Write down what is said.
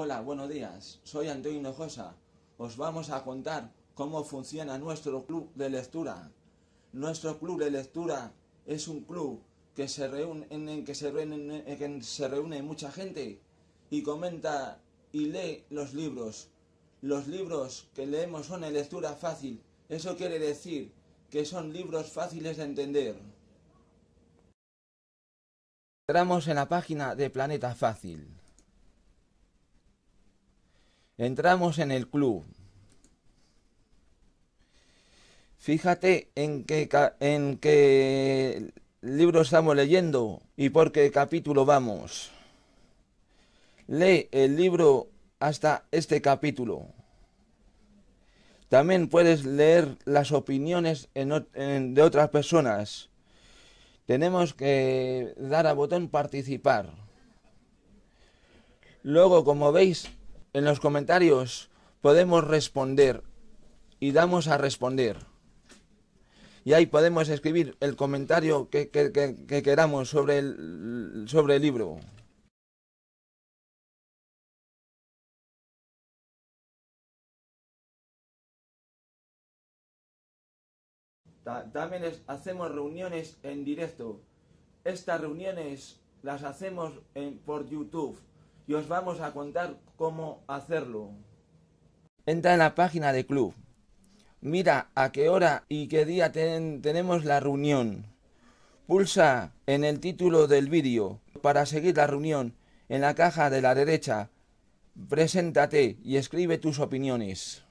Hola, buenos días. Soy Antonio Hinojosa. Os vamos a contar cómo funciona nuestro club de lectura. Nuestro club de lectura es un club que se reúne, en el que se reúne, que se reúne mucha gente y comenta y lee los libros. Los libros que leemos son de lectura fácil. Eso quiere decir que son libros fáciles de entender. Entramos en la página de Planeta Fácil. Entramos en el club. Fíjate en qué, en qué libro estamos leyendo y por qué capítulo vamos. Lee el libro hasta este capítulo. También puedes leer las opiniones de otras personas. Tenemos que dar a botón participar. Luego, como veis, en los comentarios podemos responder y damos a responder. Y ahí podemos escribir el comentario que, queramos sobre el, sobre el libro. también hacemos reuniones en directo. Estas reuniones las hacemos por YouTube y os vamos a contar cómo hacerlo. Entra en la página de club. Mira a qué hora y qué día tenemos la reunión. Pulsa en el título del vídeo para seguir la reunión en la caja de la derecha. Preséntate y escribe tus opiniones.